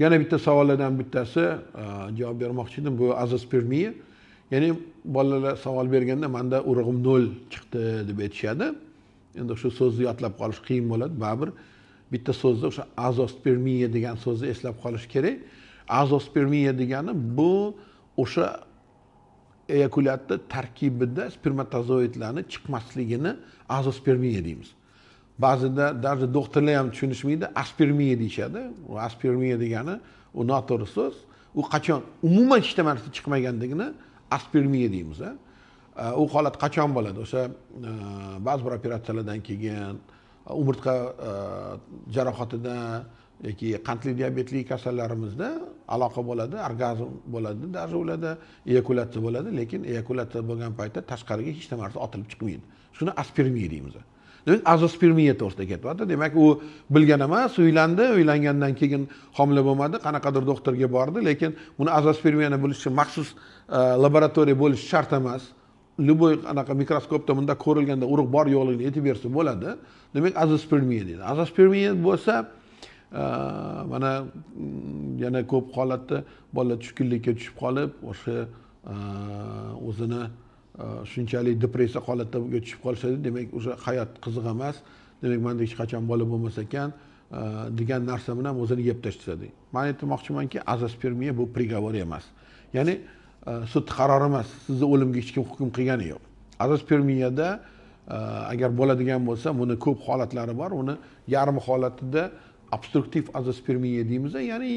yana bitta savollardan bittasi e, javob bermoqchi edim bu aziz permiyev ya'ni bolalar savol berganda manda urug'im nol chiqdi deb aytishadi endi shu so'zni yodlab qolish qiyin bo'ladi baribir bitta so'zni o'sha azospermiya degan so'zni eslab qolish kerak azospermiya degani bu o'sha eyakulyatni tarkibida spermatozoidlarni chiqmasligini azospermiya deymiz ba'zida даже doktorlar ham tushunishmaydi aspermiya deyishadi aspermiya degani u noto'g'ri so'z u qachon umuman hech narsa chiqmagandigini aspermiya deymiz e, u holat qachon bo'ladi o'sha e, ba'zi bir operatsiyalardan keyin umurtqa e, jarohatidan yoki qandli diabetli kasallarimizda aloqa bo'ladi orgazm bo'ladi даже ularda eyakulyatsiya bo'ladi lekin eyakulyatsiya bo'lgan paytda tashqariga hech narsa otilib chiqmaydi shuni aspermiya deymiz azospermiya to'g'risida ketyapti demak u bilgan emas uylandi uylangandan keyin homila bo'lmadi qanaqadir doktorga bordi lekin buni azospermiyani bilish uchun maxsus e, laboratoriya bo'lishi shart emas любой anaqa mikroskopda bunda ko'rilganda urug' bor yo'qligini aytib bersa bo'ladi demak azospermiya deydi azospermiya bo'lsa e, mana mm, yana ko'p holatda bolalar tushkunlikka tushib qolib o'sha e, o'zini Э, shunchalik depressiya holatda bunga tushib qolsa demak o'sha hayot qiziq emas demak manda hech qachon bola bo'lmas ekan э, degan narsa bilan o'zini yeb tashlashadi man aytmoqchimanki azospermiya bu приговор emas ya'ni э, sud qarori emas sizni o'limga hech kim hukm qilgani yo'q azospermiyada agar bo'ladigan bo'lsa buni ko'p holatlari bor uni yarmi holatida obstruktiv azospermiya deymiz ya'ni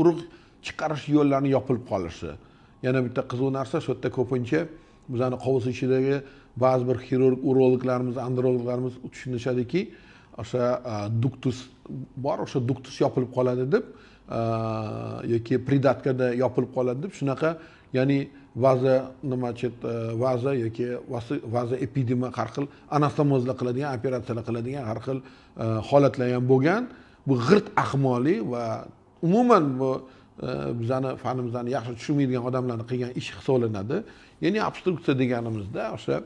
urug' chiqarish yo'llarini yopilib qolishi yana bitta qiziq narsa shu yerda ko'pincha bizani qovus ichidagi ba'zi bir xirurg urologlarimiz androloglarimiz tushunishadiki o'sha e, duktus bor o'sha duktus yopilib qoladi deb e, yoki pridatkada yopilib qoladi deb shunaqa ya'ni vaza nima e, vaza yoki vaza epidema har xil anastomozlar qiladigan operatsiyalar qiladigan har xil holatlar ham bo'lgan bu g'irt ahmoli va umuman bu bizani fanimizni yaxshi tushunmaydigan odamlarni qilgan ishi hisoblanadi ya'ni obstruksiya deganimizda o'sha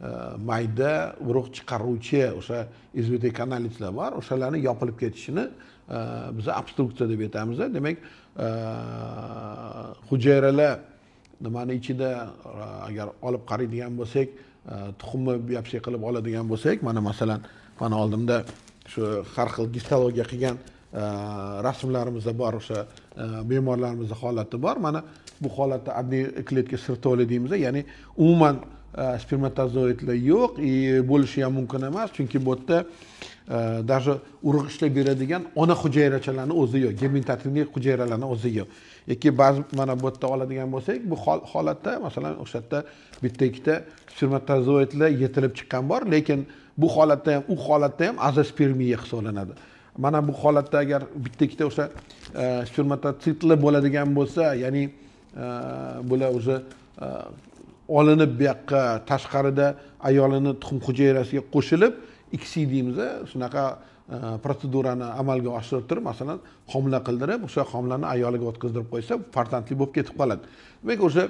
e, mayda urug' chiqaruvchi o'sha izvitek kanalitslar bor o'shalarni yopilib ketishini e, biz obstruksiya deb aytamiz demak e, hujayralar nimani ichida agar olib qaraydigan bo'lsak tuxumni biopsiya qilib oladigan bo'lsak mana masalan mana oldimda shu har xil gistologiya qilgan rasmlarimizda bor o'sha bemorlarimizni holati bor mana bu holatda одни sir toli deymiz ya'ni umuman e, spermatozoidlar yo'q и e, bo'lishi ham mumkin emas chunki bu yerda e, даже urug' ishlab beradigan ona hujayrachalarni o'zi yo'q gemitativniy hujayralarni o'zi yo'q yoki ba'zi mana bu yerda oladigan bo'lsak bu holatda masalan o'sha yerda bitta ikkita spermatozoidlar yetilib chiqqan bor lekin bu holatda ham u holatda ham azospermiya hisoblanadi mana bu holatda agar bitta ikkita o'sha spermatotsitlar bo'ladigan bo'lsa ya'ni bular o'zi olinib bu yoqqa tashqarida ayolini tuxum hujayrasiga qo'shilib iksi deymiz shunaqa protsedurani amalga oshirib turib masalan homila qildirib o'sha homilani ayoliga o'tkazdirib qo'ysa farzandli bo'lib ketib qoladi demak o'sha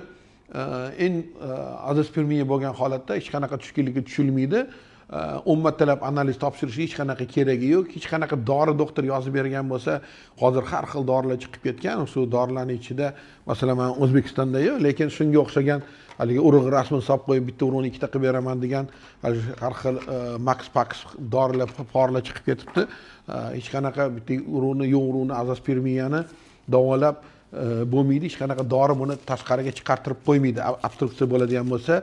eng azospermiya bo'lgan holatda hech qanaqa tushkunlikka tushilmaydi ummatalab analiz topshirish hech qanaqa keragi yo'q hech qanaqa dori doktor yozib bergan bo'lsa hozir har xil dorilar chiqib ketgan shu dorilarni ichida masalan man o'zbekistonda yo'q lekin shunga o'xshagan haligi urug' rasmini solib qo'yib bitta urug'ni ikkita qilib beraman degan har xil e, maks paks dorilar porlar chiqib ketibdi e, hech qanaqa bitta urug'ni yo'q urug'ni azospermiyani davolab Э, bo'lmaydi hech qanaqa dori buni tashqariga chiqartirib qo'ymaydi obstruksiya bo'ladigan bo'lsa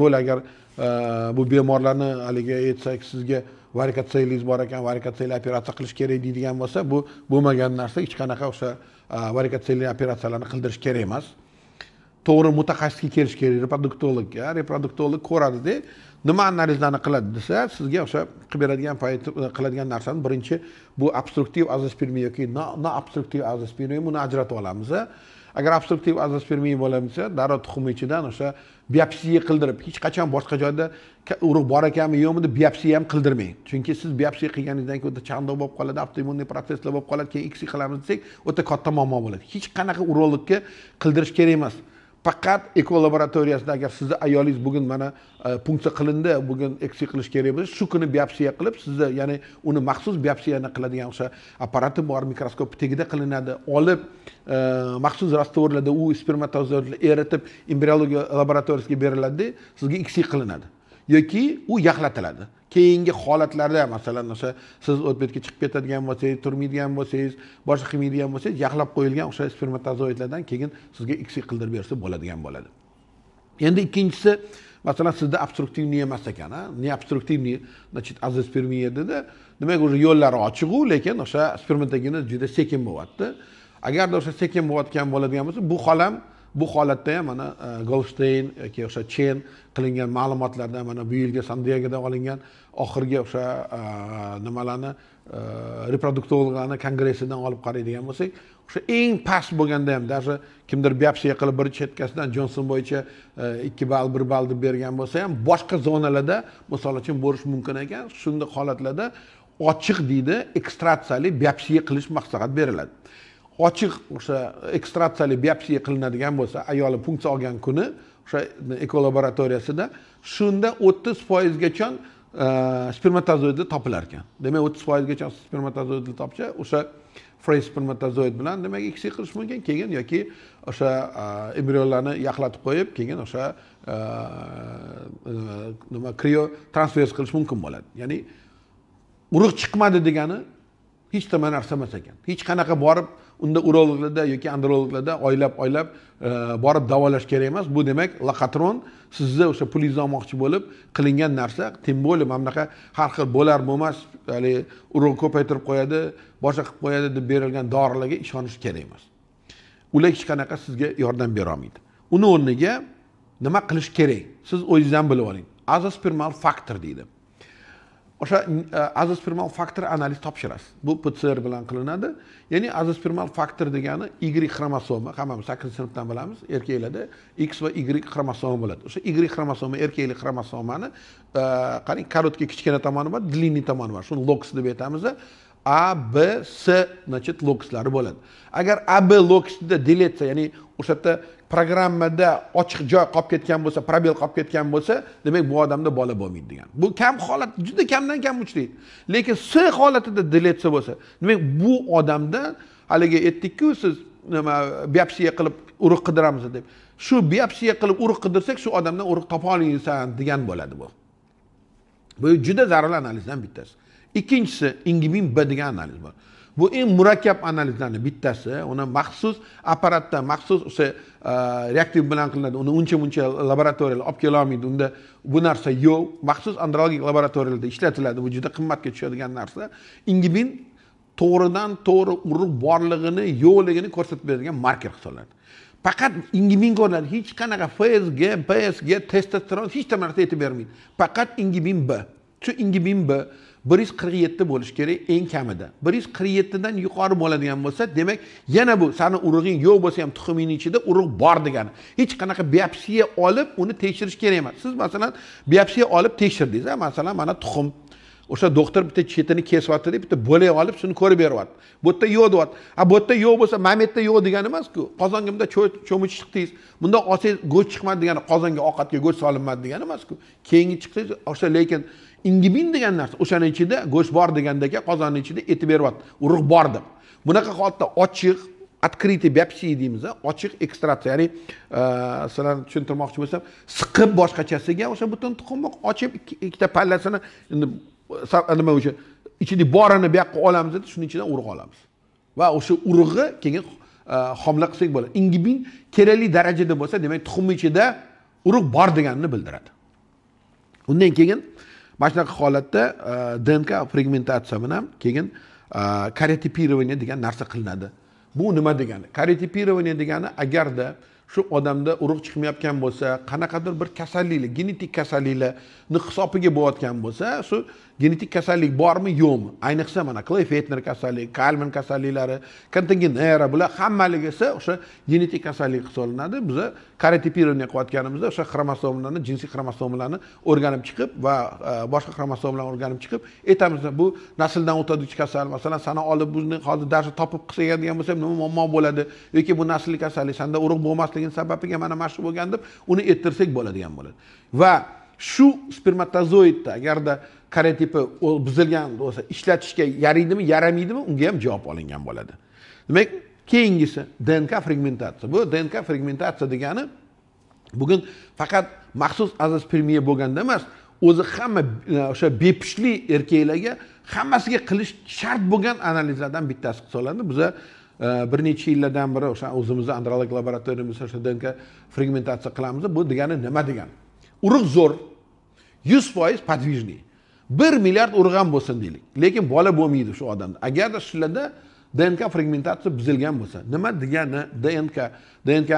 более agar e, bu bemorlarni haligi aytsak sizga varikatsiyangiz bor ekan varikatsiyali operatsiya qilish kerak deydigan bo'lsa bu bo'lmagan narsa hech qanaqa o'sha e, varikatsiyali operatsiyalarni qildirish kerak emas to'g'ri mutaxassisga kelish kerak reproduktologga reproduktolog ko'radida nima analizlarni qiladi desa sizga o'sha qilib beradigan qiladigan narsani birinchi bu obstruktiv azospermiya yoki no obstruktiv azospermiya buni ajratib olamiz agar obstruktiv azospermiya desa darrov tuxum ichidan o'sha biopsiya qildirib hech qachon boshqa joyda urug' bor ekanmi yo'qmi deb biopsiya ham qildirmang chunki siz biopsiya qilganingizdan keyin o'ta chandov bo'lib qoladi avtoimmunniy protsesslar bo'lib qoladi keyin x qilamiz desak o'ta katta muammo bo'ladi hech qanaqa urologga qildirish kerak emas faqat eko laboratoriyasida agar sizni ayolingiz bugun mana e, punktsiya qilindi bugun eksiya qilish kerak bo'lsa shu kuni biopsiya qilib sizni ya'ni uni maxsus biopsiyani qiladigan o'sha apparati bor mikroskop tagida qilinadi olib e, maxsus rastvorlarda u spermatozoidlar eritib embriologiya laboratoriyasiga beriladida sizga eksiy qilinadi yoki u yaxlatiladi keyingi holatlarda masalan o'sha siz o'tbetga chiqib ketadigan bo'lsangiz turmaydigan bo'lsangiz boshqa qilmaydigan bo'lsangiz yaxlab qo'yilgan o'sha spermatozoidlardan keyin sizga iksi qildirib bersa bo'ladigan bo'ladi endi ikkinchisi masalan sizda obstruktivniy emas ekan не обструктивный значит azospermiya dedi demak уже yo'llari ochiqu lekin o'sha spermatogeniz juda sekin bo'lyapti agarda o'sha sekin bo'layotgan bo'ladigan bo'lsa bu holam bu holatda ham mana e, golstein yoki e, o'sha chen qilingan ma'lumotlarda mana bu yilgi diegoda olingan oxirgi o'sha e, nimalarni reproduktologlarni kongressidan olib qaraydigan bo'lsak o'sha eng past bo'lganda ham даже kimdir biopsiya qilib bir chetkasidan jonson bo'yicha ikki ball bir ball deb bergan bo'lsa ham boshqa zonalarda misol uchun bo'lishi mumkin ekan shunday holatlarda ochiq deydi ekstratsiyali biopsiya qilish maslahat beriladi ochiq o'sha ekstratsiyali biopsiya qilinadigan bo'lsa ayoli punksiya olgan kuni o'sha ekolaboratoriyasida shunda o'ttiz foizgacha e, spermatozoidlar topilar ekan demak o'ttiz foizgacha spermatozoidlar topsa o'sha frey spermatozoid bilan demak eksiya qilish mumkin keyin yoki o'sha e, embrionlarni yaxlatib qo'yib keyin o'sha e, nima krio transfers qilish mumkin bo'ladi ya'ni urug' chiqmadi degani hech nima narsa emas ekan hech qanaqa borib unda urologlarda yoki androloglarda oylab oylab e, borib davolash kerak emas bu demak lokatron sizni o'sha pulingizni olmoqchi bo'lib qilingan narsa тем более mana bunaqa har xil bo'lar bo'lmas haligi urug' ko'paytirib qo'yadi boshqa qilib qo'yadi deb berilgan dorilarga ishonish kerak emas ular hech qanaqa sizga yordam berolmaydi uni o'rniga nima qilish kerak siz o'zingiz ham bilib oling azospermal faktor deydi o'sha e, azospermal faktor analiz topshirasiz bu pcr bilan qilinadi ya'ni azospermal faktor degani y xromosoma hammamiz sakkizinchi sinfdan bilamiz erkaklarda x va y xromosoma bo'ladi o'sha y xromosoma erkaklik xromosomani e, qarang короткий kichkina tomoni bor длинный tomoni bor shuni loks deb aytamiz a b s значит lokuslari bo'ladi agar a b lokusida deletsiya ya'ni o'sha yerda programmada ochiq joy qolib ketgan bo'lsa probel qolib ketgan bo'lsa demak bu odamda bola bo'lmaydi degan bu kam holat juda kamdan kam uchraydi lekin s holatida deletsiya bo'lsa demak bu odamda haligi aytdikku siz nima biopsiya qilib urug' qidiramiz deb shu biopsiya qilib urug' qidirsak shu odamdan urug' topa olasan degan bo'ladi bu bu juda zarur analizdan bittasi ikkinchisi ingibin b degan analiz bor bu eng murakkab analizlarni bittasi uni maxsus apparatda maxsus o'sha e, reaktiv bilan qilinadi uni uncha muncha laboratoriyalar olib kelolmaydi unda bu narsa yo'q maxsus andrologik laboratoriyalarda ishlatiladi bu juda qimmatga tushadigan narsa ingibin to'g'ridan to'g'ri urug' borlig'ini yo'qligini ko'rsatib beradigan marker hisoblanadi faqat ingibin ko'riladi hech qanaqa fsg psg testosteron hech narsa aytib bermaydi faqat ingibin b shu ingibin b bir yuz qirq yetti bo'lishi kerak eng kamida bir yuz qirq yettidan yuqori bo'ladigan bo'lsa demak yana bu sani urug'ing yo'q bo'lsa ham tuxumingni ichida urug' bor degani hech qanaqa biopsiya olib uni tekshirish kerak emas siz masalan biopsiya olib tekshirdingiz masalan mana tuxum o'sha doktor bitta chetini kesyaptida bitta bo'lak olib shuni ko'rib beryapti bu yerda yo'q deyapti a bu yerda yo'q bo'lsa mana bu yerda yo'q degani emasku qozonga bunday cho'mich chiqdingiz bundoq olsangiz go'sht chiqmadi degani qozonga ovqatga go'sht solinmadi degani emasku keyingi chiqsangiz o'sha lekin ingibin degan narsa o'shani ichida go'sht bor degandaka qozonni ichida eti beryapti urug' bor deb bunaqa holatda ochiq открытый biopsiya deymiz ochiq ekstraksiya ya'ni э, sizlarni tushuntirmoqchi bo'lsam siqib boshqachasiga o'sha butun tuxumni ochib ikkita pallasini nima o'sha ichida borini bu yoqqa olamiz dedi shuni ichidan urug' olamiz va o'sha urug'i keyin homila e, qilsak bo'ladi ingibin kerakli darajada bo'lsa demak tuxumni ichida urug' bor deganini bildiradi undan keyin mana shunaqa holatda e, dnk fragmentatsiya bilan keyin e, karetipирование degan narsa qilinadi bu nima degani karetipирование degani agarda shu odamda urug' chiqmayotgan bo'lsa qanaqadir bir kasalliklar genetik kasalliklarni hisobiga bo'layotgan bo'lsa shu genetik kasallik bormi yo'qmi ayniqsa mana kleyfetner kasalligi kalman kasalliklari kontaginera bular hammaligi esa o'sha genetik kasallik hisoblanadi biza karetipирование qilayotganimizda o'sha xromosomlarni jinsiy xromosomalarni o'rganib chiqib va e, boshqa xromosomalarni o'rganib chiqib aytamiz bu nasldan o'tadigan kasal masalan sani olib buni hozir даже topib qilsaadigan bo'lsam nima muammo bo'ladi yoki bu naslli kasallik sanda urug' bo'lmasligini sababiga mana mana shu bo'lgan deb uni ettirsak bo'ladigan bo'ladi va shu spermatozoidni agarda karotipi buzilgan bo'lsa ishlatishga yaraydimi yaramaydimi unga ham javob olingan bo'ladi demak keyingisi dnk fragmentatsiya bu dnk fragmentatsiya degani bugun faqat maxsus azospermiya bo'lganda emas o'zi hamma e, o'sha bepushtli erkaklarga hammasiga qilish shart bo'lgan analizlardan bittasi hisoblanadi biza e, bir necha yillardan beri o'sha o'zimizni androlog laboratoriyamizda o'sha dnk fragmentatsiya qilamiz bu degani nima degani urug' zo'r yuz foiz подвижный bir milliard urug' ham bo'lsin deylik lekin bola bo'lmaydi shu odamda agarda shularda dnk fragmentatsiya buzilgan bo'lsa nima degani dnk dnk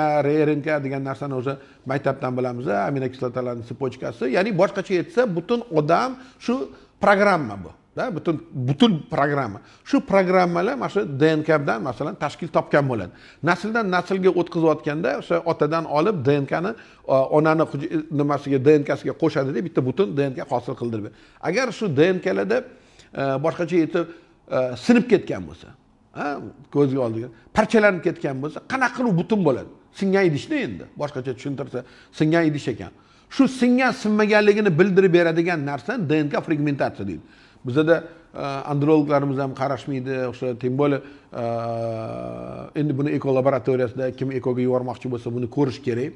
rnk degan narsani o'zi maktabdan bilamiz aminokislotalarni цепочкasi ya'ni boshqacha aytsa butun odam shu programma bu да butun butun programma shu programmalar mana shu dnkdan masalan tashkil topgan bo'ladi nasldan naslga o'tkazayotganda o'sha otadan olib dnkni e, onani nimasiga dnkasiga qo'shadida bitta butun dnk hosil qildirib agar shu dnklarda e, boshqacha aytib e, sinib ketgan bo'lsa ko'zga oldiga parchalanib ketgan bo'lsa qanaqa qilib butun bo'ladi singan idishda endi boshqacha tushuntirsa singan idish ekan shu singan sinmaganligini bildirib beradigan narsa dnk fragmentatsiya deydi bizada e, androloglarimiz ham qarashmaydi o'sha тем более endi buni eko laboratoriyasida kim ekoga yubormoqchi bo'lsa buni ko'rish kerak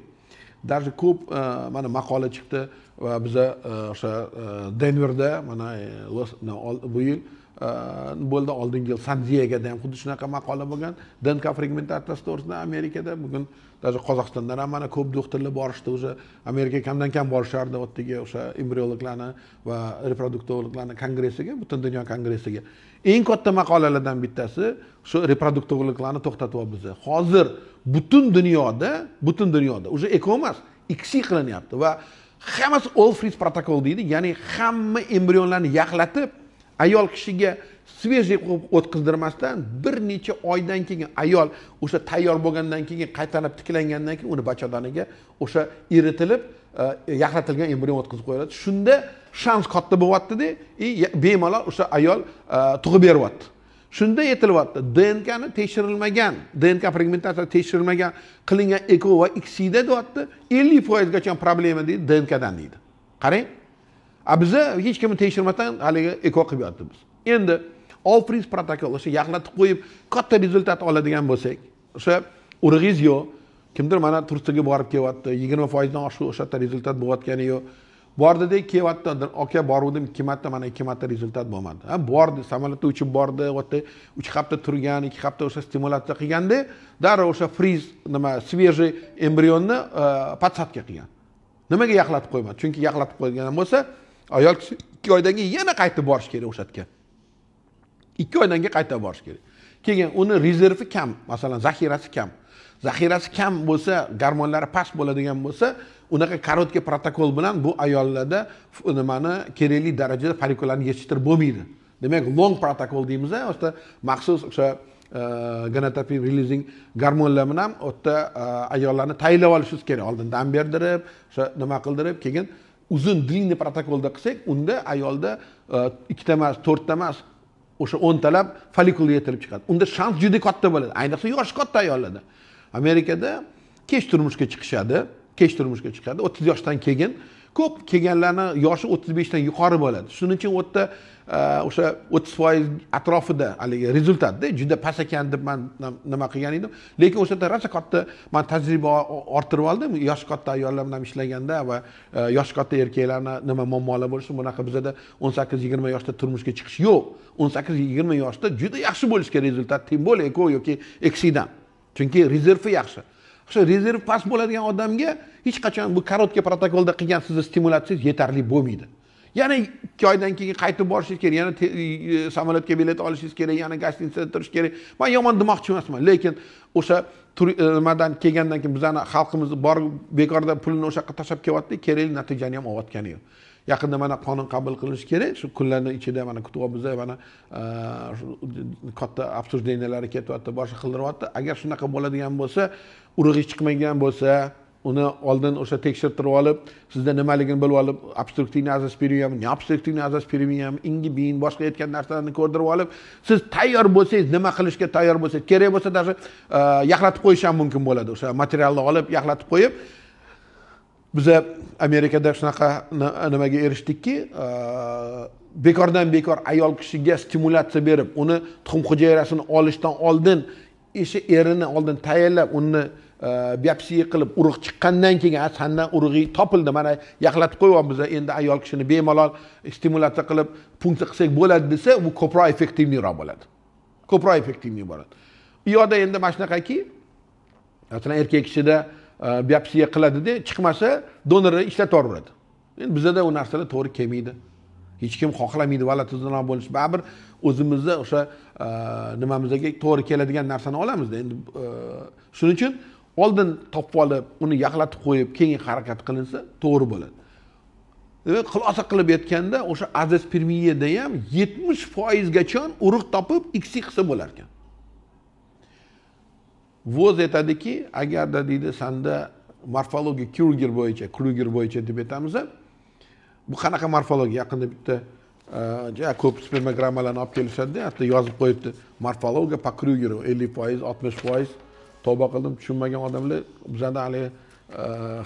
даже ko'p e, mana maqola chiqdi va biza e, o'sha e, denverda mana e, bu yil bo'ldi oldingi yil san diegada ham xuddi shunaqa maqola bo'lgan dnk fragmentatsiyasi to'g'risida amerikada bugun даже qozog'istondan ham mana ko'p doktorlar borishdi уже amerikaga kamdan kam borishardi otdagi o'sha embriologlarni va reproduktologlarni kongressiga butun dunyo kongressiga eng katta maqolalardan bittasi shu reproduktovologlarni to'xtatyapmiz hozir butun dunyoda butun dunyoda уже eko emas ikki qilinyapti va hammasi olfriz protokol deydi ya'ni hamma embrionlarni yaxlatib ayol kishiga svejniy qilib o'tkazdirmasdan bir necha oydan keyin ayol o'sha tayyor bo'lgandan keyin qaytalab tiklangandan keyin uni bachadoniga o'sha eritilib e, yaxlatilgan embrion o'tkazib qo'yiladi shunda shans katta bo'lyaptida и bemalol o'sha ayol e, tug'ib beryapti shunda aytilyapti dnkni tekshirilmagan dnk fragmentatsiyasi tekshirilmagan qilingan eko va iksida deyapti ellik foizgacha problema deydi dnkdan deydi qarang a biza hech kimni tekshirmasdan haligi eko qilib yotibmiz endi ofris protokol o'sha yaxlatib qo'yib katta rezultat oladigan bo'lsak o'sha urug'ingiz yo'q kimdir mana turkiyaga borib kelyapti yigirma foizdan oshiq o'sha yerda rezultat bo'layotgani yo'q ikki marta aka borgandim ikki marta mana ikki marta rezultat bo'lmadi ha bordi samolyotda uchib bordi yerda uch hafta turgan ikki hafta o'sha stimulyatsiya qilganda darrov o'sha friz nima свежий embrionni подсадка e, qilgan nimaga yaxlatib qo'ymadi chunki yaxlatib qo'ygan bo'lsa ayol kishi ikki oydan keyin yana qaytib borish kerak o'sha yerga ikki oydan keyin qayta borish kerak keyin uni rezervi kam masalan zaxirasi kam zaxirasi kam bo'lsa gormonlari past bo'ladigan bo'lsa unaqa короткий protokol bilan bu ayollarda nimani kerakli darajada parikularni yetishtirib bo'lmaydi demak long protokol deymiz o'sha maxsus o'sha e, gonotropin releasing gormonlar bilan u yerda e, ayollarni tayinlab olishingiz kerak oldin dam berdirib o'sha nima qildirib keyin uzun длинный protokolda qilsak unda ayolda e, ikkita emas to'rtta emas o'sha o'ntalab folikul yetilib chiqadi unda shans juda katta bo'ladi ayniqsa yoshi katta ayollarda amerikada kech turmushga chiqishadi kech turmushga chiqadi o'ttiz yoshdan keyin ko'p kelganlarni yoshi o'ttiz beshdan yuqori bo'ladi shuning uchun u yerda e, o'sha o'ttiz foiz atrofida haligi rezultatda juda past ekan deb man nima qilgan edim lekin o'sha yerda rosa katta man tajriba orttirib oldim yoshi katta ayollar bilan ishlaganda va e, yoshi katta erkaklarni nima muammolar bo'lishi bunaqa bizada o'n sakkiz yigirma yoshda turmushga chiqish yo'q o'n sakkiz yigirma yoshda juda yaxshi bo'lishi kerak rezultat тем более yoki eksidan chunki rezervi yaxshi o'sha rezerv past bo'ladigan odamga hech qachon bu короткий protokolda qilgan sizni stimulyatsiyangiz yetarli bo'lmaydi yana ikki oydan keyin qaytib borishingiz kerak yana e, samolyotga bilet olishingiz kerak yana gostinitsada turish kerak man yomon demoqchi emasman lekin o'sha nimadan e, kelgandan keyin bizani xalqimiz bor bekorda pulni o'sha yoqqa tashlab kelyapti kerakli natijani ham olayotgani yo'q yaqinda mana qonun qabul qilinishi kerak shu kunlarni ichida mana kutubimizda mana katta обсуждениялар ketyapti boshqa qildiryapti agar shunaqa bo'ladigan bo'lsa urug'i chiqmagan bo'lsa uni oldin o'sha tekshirtirib olib sizda nimaligini bilib olib obstruktivniy azas перемияmi не обструктивный azas перемияmi ingi boshqa aytgan narsalarni ko'rdirib olib siz tayyor bo'lsangiz nima qilishga tayyor bo'lsangiz kerak bo'lsa даже yaxlatib qo'yish ham mumkin bo'ladi o'sha materialni olib yaxlatib qo'yib biza amerikada shunaqa nimaga erishdikki bekordan bekor ayol kishiga stimulyatsiya berib uni tuxum hujayrasini olishdan oldin o'sha erini oldin tayyorlab uni biopsiya qilib urug' chiqqandan keyin sandan urug'ing topildi mana yaxlatib qo'yyapmiz endi ayol kishini bemalol stimulyatsiya qilib punktsiya qilsak bo'ladi desa bu ko'proq effektivniroq bo'ladi ko'proq effektivniy bo'ladi u yoqda endi mana shunaqaki masalan erkak kishida biopsiya qiladida chiqmasa donorni ishlatib yuboradi endi bizada u narsalar to'g'ri kelmaydi hech kim xohlamaydi volatilizm bo'lish baribir o'zimizni o'sha э, nimamizga to'g'ri keladigan narsani olamizda endi shuning uchun oldin topib olib uni yaxlatib qo'yib keyin harakat qilinsa to'g'ri bo'ladi demak xulosa qilib aytganda o'sha aziz ham yetmish foizgacha urug' topib ikki qilsa bo'larkan voz aytadiki agarda deydi sanda morfologiya kruger bo'yicha kruger bo'yicha deb aytamiz bu qanaqa morfologiya yaqinda bitta e, juda ko'p spermogrammalarni olib kelishadida hatto yozib qo'yibdi morfologiya по kryugeru ellik foiz oltmish foiz tavba qildim tushunmagan odamlar bizani haligi e,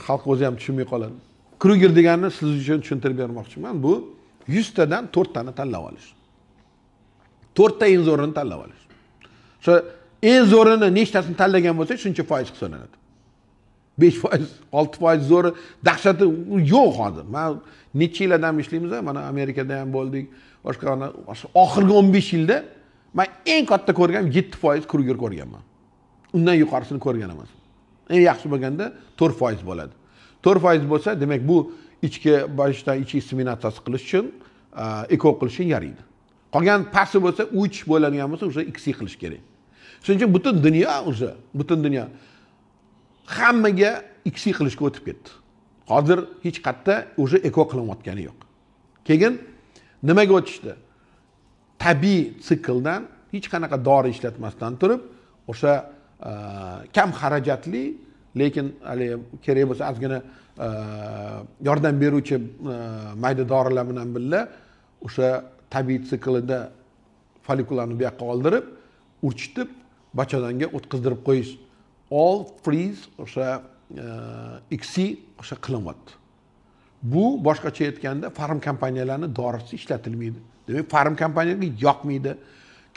xalq o'zi ham tushunmay qoladi kruger deganini siz uchun tushuntirib bermoqchiman bu yuztadan to'rttani tanlab olish to'rtta eng zo'rini tanlab olish o'sha eng zo'rini nechtasini tanlagan bo'lsak shuncha foiz hisoblanadi besh foiz olti foiz zo'ri dahshati yo'q hozir man necha yillardan ishlaymiz mana amerikada ham bo'ldik boshqa oxirgi o'n besh yilda man eng katta ko'rgan yetti foiz kruger ko'rganman undan yuqorisini ko'rgan emasman eng yaxshi bo'lganda to'rt foiz bo'ladi to'rt foiz bo'lsa demak bu ichki boshdan ichki seminatsiyasi qilish uchun e, ekol qilish uchun yaraydi qolgan pasti bo'lsa uch bo'ladigan bo'lsa уже ikki qilish kerak shuning uchun butun dunyo уже butun dunyo hammaga ikki qilishga o'tib ketdi hozir hech qayerda уже eko qilinayotgani yo'q keyin nimaga o'tishdi tabiiy sikldan hech qanaqa dori ishlatmasdan turib o'sha e, kam xarajatli lekin haligi kerak bo'lsa ozgina e, yordam beruvchi e, mayda dorilar bilan birga o'sha tabiiy siklida folikularni bu yoqqa oldirib urchitib bachadonga o'tkazdirib qo'yish all freeze o'sha iksi e, o'sha qilinyapti bu boshqacha aytganda farm kompaniyalarni dorisi ishlatilmaydi demak farm kompaniyaga yoqmaydi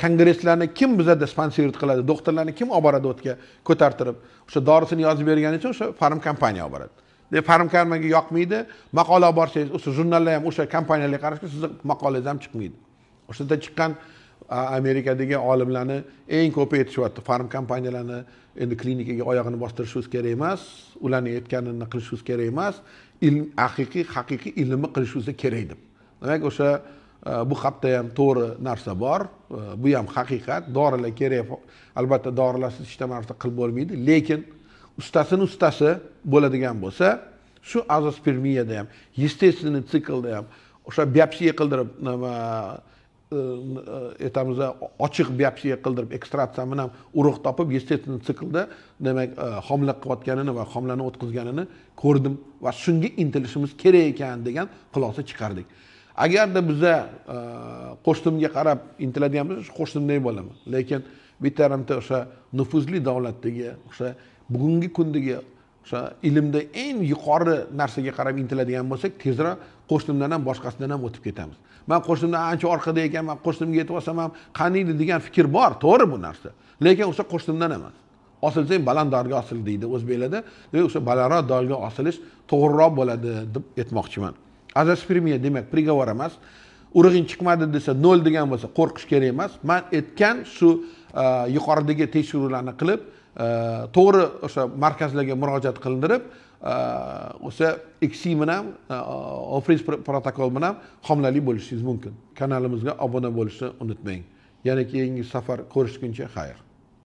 kongresslarni kim bizada sponsorit qiladi doktorlarni kim olib boradi u yerga ko'tartirib o'sha dorisini yozib bergani uchun o'sha farm kompaniya olib boradi deb farm kompaniyaga yoqmaydi maqola olib borsangiz o'sha jurnallar ham o'sha kompaniyalarga qarashga sizni maqolangiz ham chiqmaydi o'shanda chiqqan amerikadagi olimlarni eng ko'pi aytishyapti farm kompaniyalarni endi klinikaga oyog'ini bostirishingiz kerak emas ularni aytganini qilishingiz kerak emas ilm haqiqiy haqiqiy ilmni qilishingiz kerak deb demak o'sha e, bu haqda ham to'g'ri narsa bor e, bu ham haqiqat dorilar kerak albatta dorilarsiz hech narsa qilib bo'lmaydi lekin ustasini ustasi bo'ladigan bo'lsa shu azospermiyada ham естественный siklda ham o'sha biopsiya qildirib nima e, aytamiz e, e, ochiq biopsiya qildirib ekstraksiya bilan urug' topib естественный siklda demak e, homila qilayotganini va homilani o'tkazganini ko'rdim va shunga intilishimiz kerak ekan degan xulosa chiqardik agarda biza qo'shnimga qarab intiladigan bo'lsak qo'shnimdek bo'laman lekin bitta yarimta o'sha nufuzli davlatdagi o'sha bugungi kundagi o'sha ilmda eng yuqori narsaga qarab intiladigan bo'lsak tezroq qo'shnimdan ham boshqasidan ham o'tib ketamiz man qo'shnimdan ancha orqada ekanman qo'shnimga yetib olsam ham qaniydi degan fikr bor to'g'ri bu narsa lekin o'sha qo'shnimdan emas osilsang baland dorga osil deydi o'zbeklarda o'sha balandroq dorga osilish to'g'riroq bo'ladi deb aytmoqchiman aziz demak приговор emas urug'ing chiqmadi desa nol degan bo'lsa qo'rqish kerak emas man aytgan shu e, yuqoridagi tekshiruvlarni qilib e, to'g'ri o'sha markazlarga murojaat qildirib o'sha eksi bilan ofis protokol bilan homilali bo'lishingiz mumkin kanalimizga obuna bo'lishni unutmang yana keyingi safar ko'rishguncha xayr